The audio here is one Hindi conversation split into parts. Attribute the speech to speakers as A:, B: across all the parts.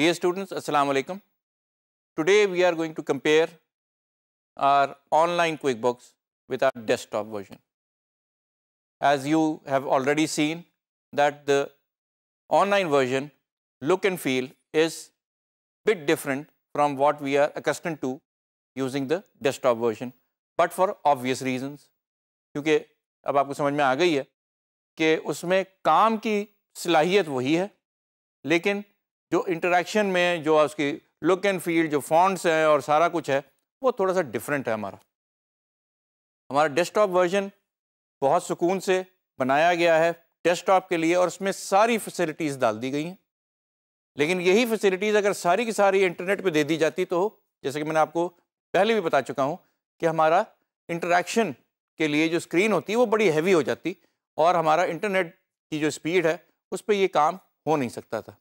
A: Dear students, Assalamu alaikum. Today we are going to compare our online QuickBooks with our desktop version. As you have already seen that the online version look and feel is bit different from what we are accustomed to using the desktop version but for obvious reasons क्योंकि अब आपको समझ में आ गई है कि उसमें काम की सलाहियत वही है लेकिन जो इंटरेक्शन में जो उसकी लुक एंड फील जो फॉन्ट्स हैं और सारा कुछ है वो थोड़ा सा डिफरेंट है हमारा हमारा डेस्कटॉप वर्जन बहुत सुकून से बनाया गया है डेस्कटॉप के लिए और उसमें सारी फैसिलिटीज़ डाल दी गई हैं लेकिन यही फैसिलिटीज़ अगर सारी की सारी इंटरनेट पे दे दी जाती तो जैसे कि मैंने आपको पहले भी बता चुका हूँ कि हमारा इंटरेक्शन के लिए जो स्क्रीन होती है वो बड़ी हैवी हो जाती और हमारा इंटरनेट की जो स्पीड है उस पर ये काम हो नहीं सकता था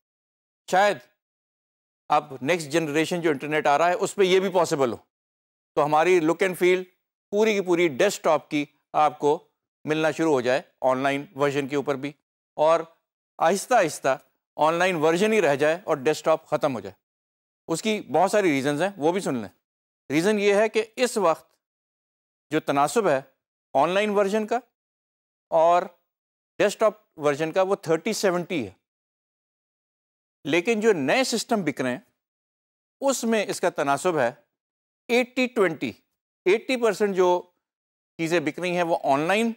A: शायद अब नेक्स्ट जनरेशन जो इंटरनेट आ रहा है उस पर यह भी पॉसिबल हो तो हमारी लुक एंड फील पूरी की पूरी डेस्कटॉप की आपको मिलना शुरू हो जाए ऑनलाइन वर्जन के ऊपर भी और आहिस्ता आहिस्ता ऑनलाइन वर्जन ही रह जाए और डेस्कटॉप ख़त्म हो जाए उसकी बहुत सारी रीजंस हैं वो भी सुन लें रीज़न ये है कि इस वक्त जो तनासब है ऑनलाइन वर्जन का और डेस्कटॉप वर्जन का वो थर्टी सेवेंटी है लेकिन जो नए सिस्टम बिक रहे हैं उसमें इसका तनासब है एट्टी ट्वेंटी एट्टी परसेंट जो चीज़ें बिक रही हैं वो ऑनलाइन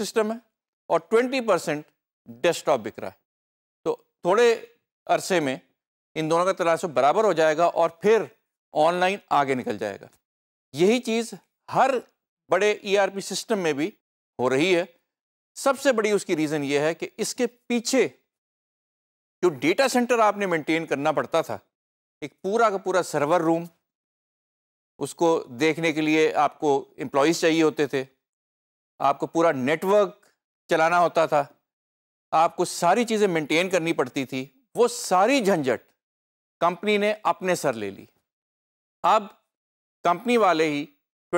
A: सिस्टम है और ट्वेंटी परसेंट डेस्कटॉप बिक रहा है तो थोड़े अरसे में इन दोनों का तनासब बराबर हो जाएगा और फिर ऑनलाइन आगे निकल जाएगा यही चीज़ हर बड़े ईआरपी e सिस्टम में भी हो रही है सबसे बड़ी उसकी रीज़न ये है कि इसके पीछे जो डेटा सेंटर आपने मेंटेन करना पड़ता था एक पूरा का पूरा सर्वर रूम उसको देखने के लिए आपको एम्प्लॉयज़ चाहिए होते थे आपको पूरा नेटवर्क चलाना होता था आपको सारी चीज़ें मेंटेन करनी पड़ती थी वो सारी झंझट कंपनी ने अपने सर ले ली अब कंपनी वाले ही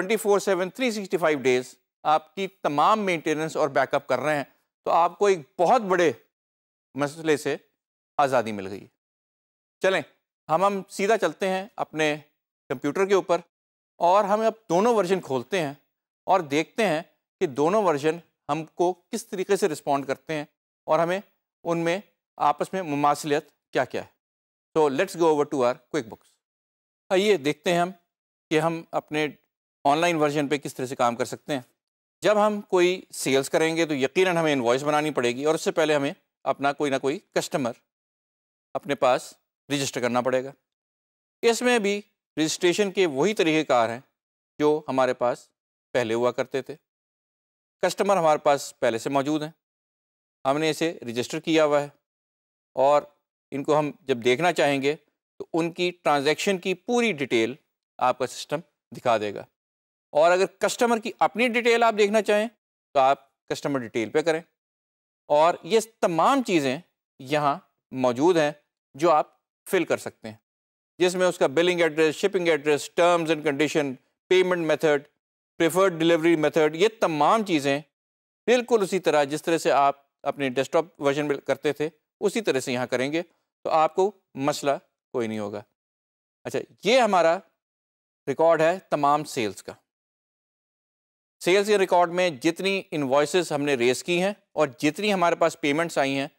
A: 24 सेवन 365 डेज़ आपकी तमाम मेंटेनेंस और बैकअप कर रहे हैं तो आपको एक बहुत बड़े मसले से आज़ादी मिल गई चलें हम हम सीधा चलते हैं अपने कंप्यूटर के ऊपर और हम अब दोनों वर्जन खोलते हैं और देखते हैं कि दोनों वर्जन हमको किस तरीके से रिस्पॉन्ड करते हैं और हमें उनमें आपस में मुमासलियत क्या क्या है तो let's go over to our QuickBooks आइए देखते हैं हम कि हम अपने ऑनलाइन वर्जन पे किस तरह से काम कर सकते हैं जब हम कोई सेल्स करेंगे तो यकीनन हमें इन्वॉइस बनानी पड़ेगी और उससे पहले हमें अपना कोई ना कोई कस्टमर अपने पास रजिस्टर करना पड़ेगा इसमें भी रजिस्ट्रेशन के वही तरीक़ेकार हैं जो हमारे पास पहले हुआ करते थे कस्टमर हमारे पास पहले से मौजूद हैं हमने इसे रजिस्टर किया हुआ है और इनको हम जब देखना चाहेंगे तो उनकी ट्रांजैक्शन की पूरी डिटेल आपका सिस्टम दिखा देगा और अगर कस्टमर की अपनी डिटेल आप देखना चाहें तो आप कस्टमर डिटेल पे करें और ये तमाम चीज़ें यहाँ मौजूद हैं जो आप फिल कर सकते हैं जिसमें उसका billing address shipping address terms and condition payment method preferred delivery method ये तमाम चीज़ें बिल्कुल उसी तरह जिस तरह से आप अपने डेस्कटॉप वर्जन में करते थे उसी तरह से यहाँ करेंगे तो आपको मसला कोई नहीं होगा अच्छा ये हमारा रिकॉर्ड है तमाम सेल्स का सेल्स के रिकॉर्ड में जितनी इन्वॉइसेस हमने रेस की हैं और जितनी हमारे पास पेमेंट्स आई हैं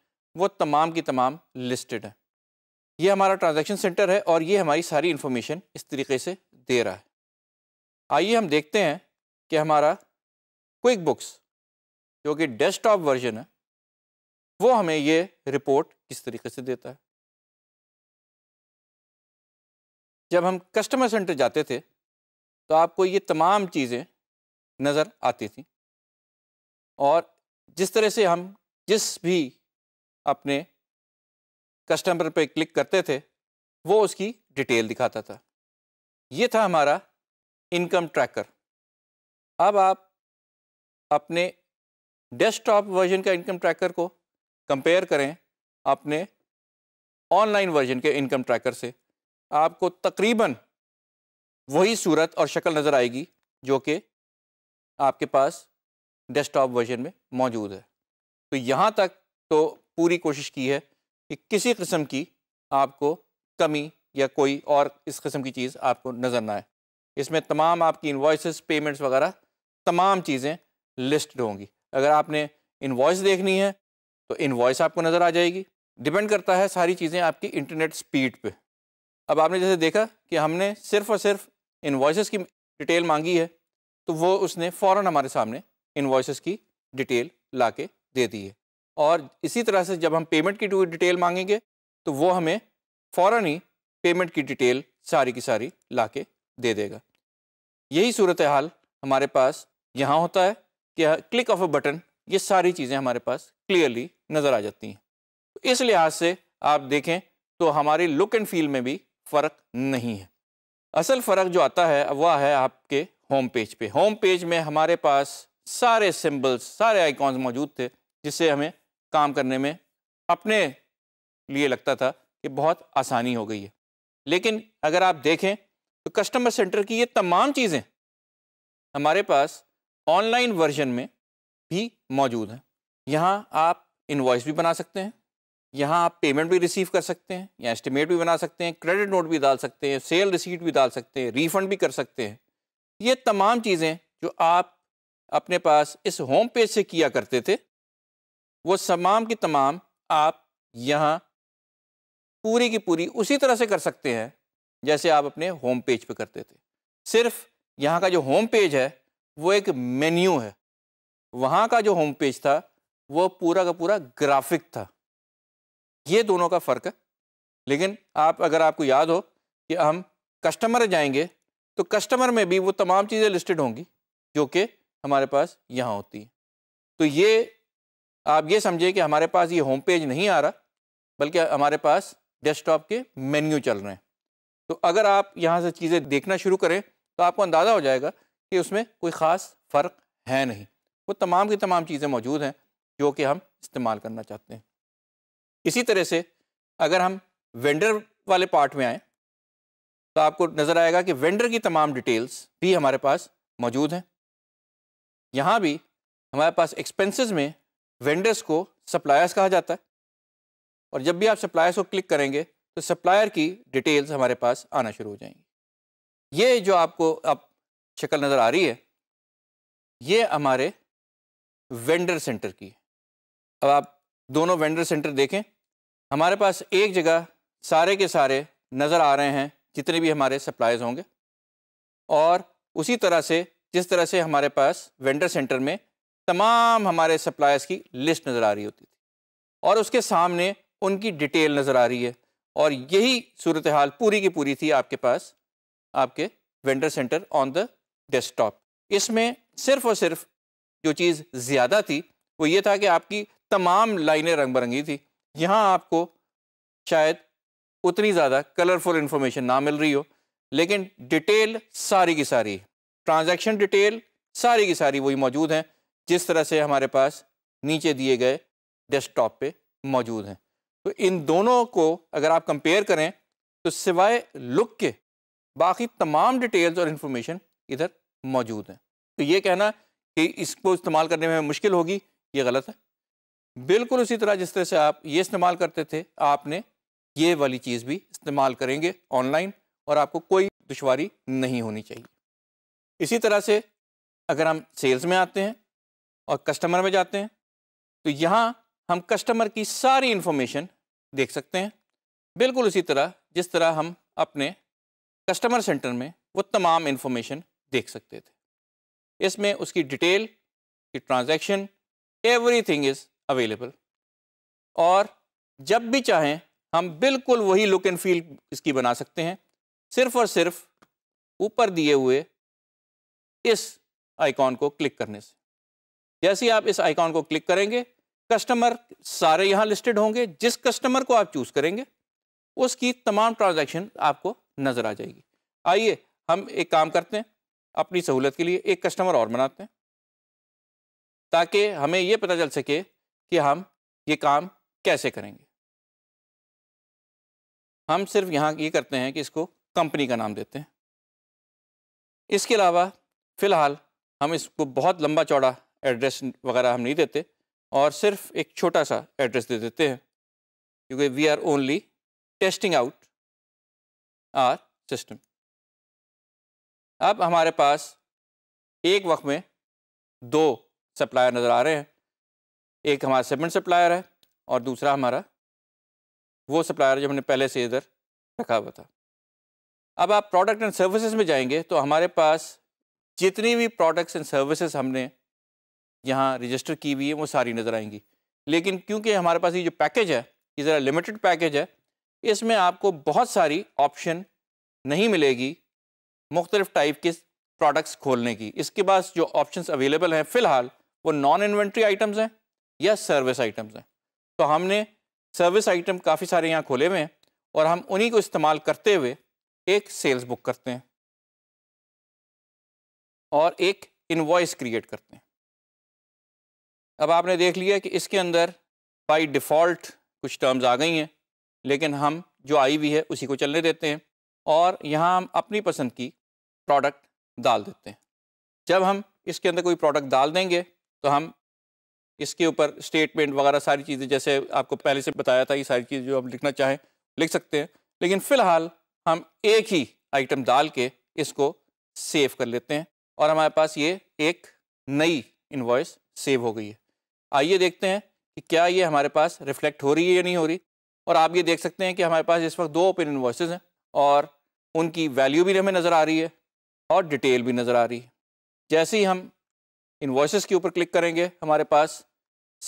A: वो तमाम की तमाम लिस्टेड हैं ये हमारा ट्रांजैक्शन सेंटर है और ये हमारी सारी इन्फॉर्मेशन इस तरीके से दे रहा है आइए हम देखते हैं कि हमारा क्विक बुक्स जो कि डेस्कटॉप वर्जन है वो हमें ये रिपोर्ट किस तरीके से देता है जब हम कस्टमर सेंटर जाते थे तो आपको ये तमाम चीज़ें नज़र आती थी और जिस तरह से हम जिस भी अपने कस्टमर पे क्लिक करते थे वो उसकी डिटेल दिखाता था ये था हमारा इनकम ट्रैकर अब आप अपने डेस्कटॉप वर्जन का इनकम ट्रैकर को कंपेयर करें अपने ऑनलाइन वर्जन के इनकम ट्रैकर से आपको तकरीबन वही सूरत और शक्ल नज़र आएगी जो कि आपके पास डेस्कटॉप वर्जन में मौजूद है तो यहाँ तक तो पूरी कोशिश की है कि किसी किस्म की आपको कमी या कोई और इस किस्म की चीज़ आपको नज़र ना आए इसमें तमाम आपकी इन्वाइस पेमेंट्स वगैरह तमाम चीज़ें लिस्टड होंगी अगर आपने इन्वाइस देखनी है तो इन्वाइस आपको नज़र आ जाएगी डिपेंड करता है सारी चीज़ें आपकी इंटरनेट स्पीड पे अब आपने जैसे देखा कि हमने सिर्फ़ और सिर्फ इन्वाइस की डिटेल मांगी है तो वो उसने फ़ौर हमारे सामने इन्वाइस की डिटेल ला के दे दी है और इसी तरह से जब हम पेमेंट की डिटेल मांगेंगे तो वो हमें फ़ौर ही पेमेंट की डिटेल सारी की सारी ला के दे देगा यही सूरत हाल हमारे पास यहाँ होता है कि क्लिक ऑफ अ बटन ये सारी चीज़ें हमारे पास क्लियरली नज़र आ जाती हैं तो इस लिहाज से आप देखें तो हमारी लुक एंड फील में भी फ़र्क नहीं है असल फ़र्क जो आता है वह है आपके होम पेज पे होम पेज में हमारे पास सारे सिंबल्स सारे आइकॉन्स मौजूद थे जिससे हमें काम करने में अपने लिए लगता था कि बहुत आसानी हो गई है लेकिन अगर आप देखें तो कस्टमर सेंटर की ये तमाम चीज़ें हमारे पास ऑनलाइन वर्जन में भी मौजूद हैं यहाँ आप इन्वाइस भी बना सकते हैं यहाँ आप पेमेंट भी रिसीव कर सकते हैं या एस्टिमेट भी बना सकते हैं क्रेडिट नोट भी डाल सकते हैं सेल रिसीट भी डाल सकते हैं रिफंड भी कर सकते हैं ये तमाम चीज़ें जो आप अपने पास इस होम पेज से किया करते थे वो तमाम की तमाम आप यहाँ पूरी की पूरी उसी तरह से कर सकते हैं जैसे आप अपने होम पेज पे करते थे सिर्फ यहाँ का जो होम पेज है वो एक मेन्यू है वहाँ का जो होम पेज था वो पूरा का पूरा ग्राफिक था ये दोनों का फ़र्क है लेकिन आप अगर आपको याद हो कि हम कस्टमर जाएंगे तो कस्टमर में भी वो तमाम चीज़ें लिस्टेड होंगी जो कि हमारे पास यहाँ होती हैं तो ये आप ये समझिए कि हमारे पास ये होम पेज नहीं आ रहा बल्कि हमारे पास डेस्कटॉप के मेन्यू चल रहे हैं तो अगर आप यहाँ से चीज़ें देखना शुरू करें तो आपको अंदाज़ा हो जाएगा कि उसमें कोई ख़ास फ़र्क है नहीं वो तमाम की तमाम चीज़ें मौजूद हैं जो कि हम इस्तेमाल करना चाहते हैं इसी तरह से अगर हम वेंडर वाले पार्ट में आएँ तो आपको नज़र आएगा कि वेंडर की तमाम डिटेल्स भी हमारे पास मौजूद हैं यहाँ भी हमारे पास एक्सपेंसेस में वेंडर्स को सप्लायर्स कहा जाता है और जब भी आप सप्लायर्स को क्लिक करेंगे तो सप्लायर की डिटेल्स हमारे पास आना शुरू हो जाएंगी ये जो आपको अब शक्ल नज़र आ रही है ये हमारे वेंडर सेंटर की है अब आप दोनों वेंडर सेंटर देखें हमारे पास एक जगह सारे के सारे नज़र आ रहे हैं जितने भी हमारे सप्लायर्स होंगे और उसी तरह से जिस तरह से हमारे पास वेंडर सेंटर में तमाम हमारे सप्लायर्स की लिस्ट नज़र आ रही होती थी और उसके सामने उनकी डिटेल नज़र आ रही है और यही सूरत हाल पूरी की पूरी थी आपके पास आपके vendor center on the desktop इसमें सिर्फ और सिर्फ जो चीज़ ज़्यादा थी वो ये था कि आपकी तमाम लाइनें रंग बिरंगी थी यहाँ आपको शायद उतनी ज़्यादा कलरफुल इन्फॉर्मेशन ना मिल रही हो लेकिन डिटेल सारी की सारी ट्रांजैक्शन डिटेल सारी की सारी वही मौजूद हैं जिस तरह से हमारे पास नीचे दिए गए डेस्कटॉप पे मौजूद हैं तो इन दोनों को अगर आप कंपेयर करें तो सिवाय लुक के बाकी तमाम डिटेल्स और इन्फॉर्मेशन इधर मौजूद हैं तो ये कहना कि इसको इस्तेमाल करने में मुश्किल होगी ये गलत है बिल्कुल उसी तरह जिस तरह से आप ये इस्तेमाल करते थे आपने ये वाली चीज़ भी इस्तेमाल करेंगे ऑनलाइन और आपको कोई दुशारी नहीं होनी चाहिए इसी तरह से अगर हम सेल्स में आते हैं और कस्टमर में जाते हैं तो यहाँ हम कस्टमर की सारी इन्फॉर्मेशन देख सकते हैं बिल्कुल उसी तरह जिस तरह हम अपने कस्टमर सेंटर में वो तमाम इन्फॉर्मेशन देख सकते थे इसमें उसकी डिटेल की ट्रांजैक्शन एवरीथिंग इज़ अवेलेबल और जब भी चाहें हम बिल्कुल वही लुक एंड फील इसकी बना सकते हैं सिर्फ और सिर्फ ऊपर दिए हुए इस आइकॉन को क्लिक करने से जैसे ही आप इस आइकॉन को क्लिक करेंगे कस्टमर सारे यहाँ लिस्टेड होंगे जिस कस्टमर को आप चूज़ करेंगे उसकी तमाम ट्रांजेक्शन आपको नज़र आ जाएगी आइए हम एक काम करते हैं अपनी सहूलत के लिए एक कस्टमर और बनाते हैं ताकि हमें ये पता चल सके कि हम ये काम कैसे करेंगे हम सिर्फ यहाँ ये करते हैं कि इसको कंपनी का नाम देते हैं इसके अलावा फ़िलहाल हम इसको बहुत लंबा चौड़ा एड्रेस वगैरह हम नहीं देते और सिर्फ एक छोटा सा एड्रेस दे देते हैं क्योंकि we are only testing out our system अब हमारे पास एक वक्त में दो सप्लायर नज़र आ रहे हैं एक हमारा सेमेंट सप्लायर है और दूसरा हमारा वो सप्लायर जो हमने पहले से इधर रखा हुआ था अब आप प्रोडक्ट एंड सर्विसेज में जाएंगे तो हमारे पास जितनी भी प्रोडक्ट्स एंड सर्विसेज हमने यहाँ रजिस्टर की हुई है वो सारी नज़र आएंगी लेकिन क्योंकि हमारे पास ये जो पैकेज है ये ज़रा लिमिटेड पैकेज है इसमें आपको बहुत सारी ऑप्शन नहीं मिलेगी मुख्तलिफ़ टाइप के प्रोडक्ट्स खोलने की इसके पास जो ऑप्शन अवेलेबल हैं फ़िलहाल वो नॉन इन्वेंट्री आइटम्स हैं या सर्विस आइटम्स हैं तो हमने सर्विस आइटम काफ़ी सारे यहाँ खोले हुए हैं और हम उन्हीं को इस्तेमाल करते हुए एक सेल्स बुक करते हैं और एक इन्वॉइस क्रिएट करते हैं अब आपने देख लिया कि इसके अंदर बाई डिफ़ॉल्ट कुछ टर्म्स आ गई हैं लेकिन हम जो आई हुई है उसी को चलने देते हैं और यहाँ हम अपनी पसंद की प्रोडक्ट डाल देते हैं जब हम इसके अंदर कोई प्रोडक्ट डाल देंगे तो हम इसके ऊपर स्टेटमेंट वगैरह सारी चीज़ें जैसे आपको पहले से बताया था ये सारी चीज़ जो हम लिखना चाहें लिख सकते हैं लेकिन फ़िलहाल हम एक ही आइटम डाल के इसको सेव कर लेते हैं और हमारे पास ये एक नई इन्वॉइस सेव हो गई है आइए देखते हैं कि क्या ये हमारे पास रिफ्लेक्ट हो रही है या नहीं हो रही और आप ये देख सकते हैं कि हमारे पास इस वक्त दो ओपन इन्वॉइसेज हैं और उनकी वैल्यू भी हमें नज़र आ रही है और डिटेल भी नज़र आ रही है जैसे ही हम इन्वॉइसेस के ऊपर क्लिक करेंगे हमारे पास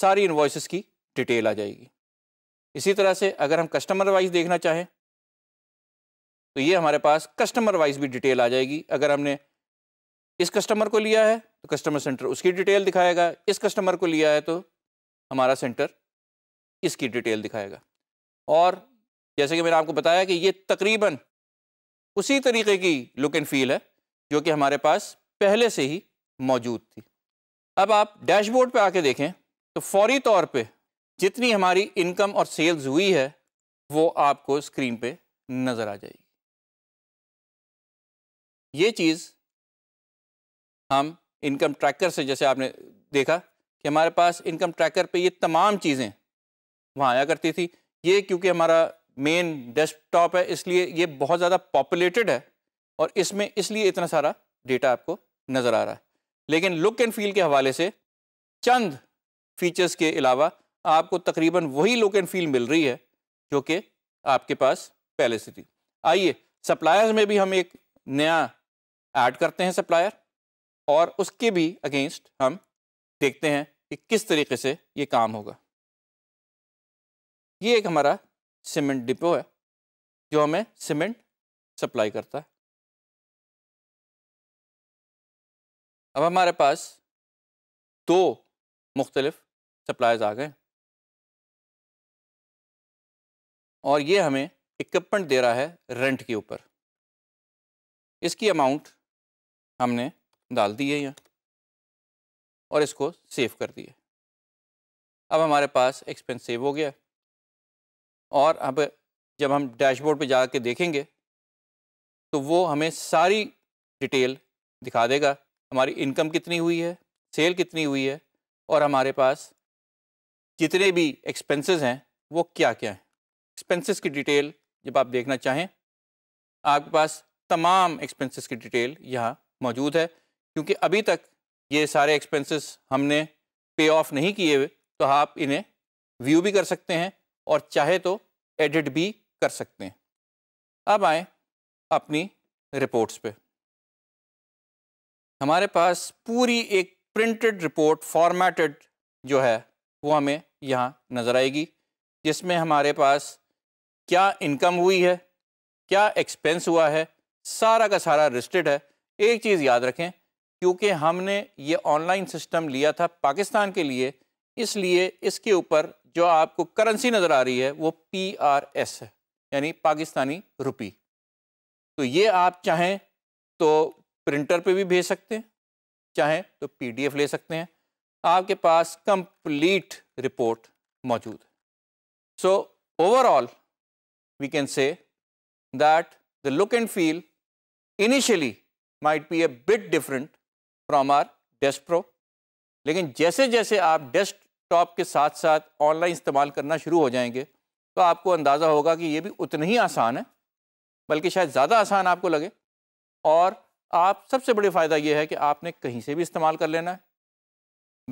A: सारी इन्वॉइसेस की डिटेल आ जाएगी इसी तरह से अगर हम कस्टमर वाइज देखना चाहें तो ये हमारे पास कस्टमर वाइज भी डिटेल आ जाएगी अगर हमने इस कस्टमर को लिया है तो कस्टमर सेंटर उसकी डिटेल दिखाएगा इस कस्टमर को लिया है तो हमारा सेंटर इसकी डिटेल दिखाएगा और जैसे कि मैंने आपको बताया कि ये तकरीबन उसी तरीके की लुक एंड फील है जो कि हमारे पास पहले से ही मौजूद थी अब आप डैशबोर्ड पर आके देखें तो फौरी तौर पर जितनी हमारी इनकम और सेल्स हुई है वो आपको स्क्रीन पे नज़र आ जाएगी ये चीज़ हम इनकम ट्रैकर से जैसे आपने देखा कि हमारे पास इनकम ट्रैकर पे ये तमाम चीज़ें वहाँ आया करती थी ये क्योंकि हमारा मेन डेस्कटॉप है इसलिए ये बहुत ज़्यादा पॉपुलेटेड है और इसमें इसलिए इतना सारा डेटा आपको नज़र आ रहा है लेकिन लुक एंड फील के हवाले से चंद फीचर्स के अलावा आपको तकरीबन वही लुक एंड फील मिल रही है जो कि आपके पास पहले से थी आइए सप्लायर्स में भी हम एक नया ऐड करते हैं सप्लायर और उसके भी अगेंस्ट हम देखते हैं कि किस तरीके से ये काम होगा ये एक हमारा सीमेंट डिपो है जो हमें सीमेंट सप्लाई करता है अब हमारे पास दो मुख्तलफ सप्लायर्स आ गए और ये हमें इक्विपमेंट दे रहा है रेंट के ऊपर इसकी अमाउंट हमने डाल दिए यहाँ और इसको सेव कर दिए अब हमारे पास एक्सपेंस सेव हो गया और अब जब हम डैशबोर्ड पे जा देखेंगे तो वो हमें सारी डिटेल दिखा देगा हमारी इनकम कितनी हुई है सेल कितनी हुई है और हमारे पास जितने भी एक्सपेंसेस हैं वो क्या क्या हैं एक्सपेंसेस की डिटेल जब आप देखना चाहें आपके पास तमाम एक्सपेंसेस की डिटेल यहाँ मौजूद है क्योंकि अभी तक ये सारे एक्सपेंसेस हमने पे ऑफ नहीं किए हुए तो आप इन्हें व्यू भी कर सकते हैं और चाहे तो एडिट भी कर सकते हैं अब आए अपनी रिपोर्ट्स पे हमारे पास पूरी एक प्रिंटेड रिपोर्ट फॉर्मेटेड जो है वो हमें यहाँ नज़र आएगी जिसमें हमारे पास क्या इनकम हुई है क्या एक्सपेंस हुआ है सारा का सारा रिस्टेड है एक चीज़ याद रखें क्योंकि हमने ये ऑनलाइन सिस्टम लिया था पाकिस्तान के लिए इसलिए इसके ऊपर जो आपको करेंसी नज़र आ रही है वो पी आर एस है यानी पाकिस्तानी रुपी तो ये आप चाहें तो प्रिंटर पे भी भेज सकते हैं चाहें तो पीडीएफ ले सकते हैं आपके पास कंप्लीट रिपोर्ट मौजूद है so overall we can say that the look and feel initially might be a bit different from our desk pro लेकिन जैसे जैसे आप डेस्कटॉप के साथ साथ ऑनलाइन इस्तेमाल करना शुरू हो जाएंगे तो आपको अंदाज़ा होगा कि ये भी उतना ही आसान है बल्कि शायद ज़्यादा आसान आपको लगे और आप सबसे बड़े फ़ायदा ये है कि आपने कहीं से भी इस्तेमाल कर लेना है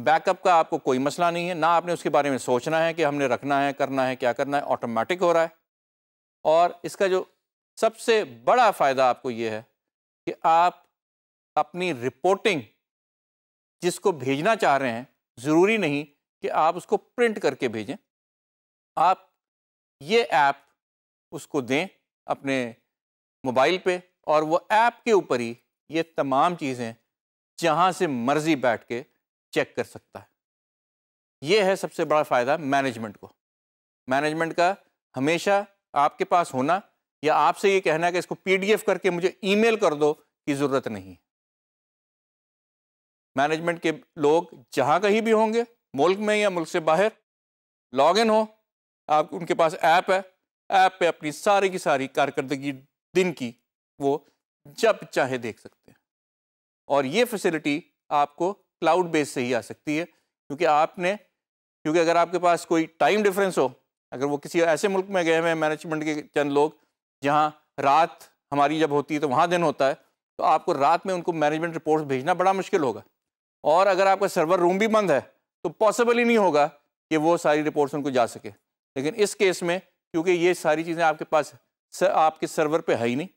A: बैकअप का आपको कोई मसला नहीं है ना आपने उसके बारे में सोचना है कि हमने रखना है करना है क्या करना है ऑटोमेटिक हो रहा है और इसका जो सबसे बड़ा फ़ायदा आपको ये है कि आप अपनी रिपोर्टिंग जिसको भेजना चाह रहे हैं ज़रूरी नहीं कि आप उसको प्रिंट करके भेजें आप ये ऐप उसको दें अपने मोबाइल पे और वो ऐप के ऊपर ही ये तमाम चीज़ें जहाँ से मर्ज़ी बैठ के चेक कर सकता है ये है सबसे बड़ा फ़ायदा मैनेजमेंट को मैनेजमेंट का हमेशा आपके पास होना या आपसे ये कहना कि इसको पीडीएफ करके मुझे ईमेल कर दो की ज़रूरत नहीं है मैनेजमेंट के लोग जहाँ कहीं भी होंगे मुल्क में या मुल्क से बाहर लॉग इन हो आप उनके पास ऐप है ऐप पे अपनी सारी की सारी कारकर्दगी दिन की वो जब चाहे देख सकते हैं और ये फैसिलिटी आपको क्लाउड बेस से ही आ सकती है क्योंकि आपने क्योंकि अगर आपके पास कोई टाइम डिफरेंस हो अगर वो किसी ऐसे मुल्क में गए हुए हैं मैनेजमेंट के चंद लोग जहाँ रात हमारी जब होती है तो वहाँ दिन होता है तो आपको रात में उनको मैनेजमेंट रिपोर्ट्स भेजना बड़ा मुश्किल होगा और अगर आपका सर्वर रूम भी बंद है तो पॉसिबल ही नहीं होगा कि वो सारी रिपोर्ट्स उनको जा सके लेकिन इस केस में क्योंकि ये सारी चीज़ें आपके पास सर, आपके सर्वर पे है ही नहीं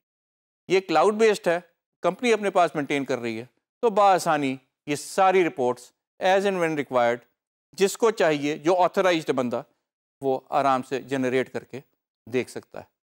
A: ये क्लाउड बेस्ड है कंपनी अपने पास मेंटेन कर रही है तो बसानी ये सारी reports as and when required जिसको चाहिए जो ऑथोराइज बंदा वो आराम से जनरेट करके देख सकता है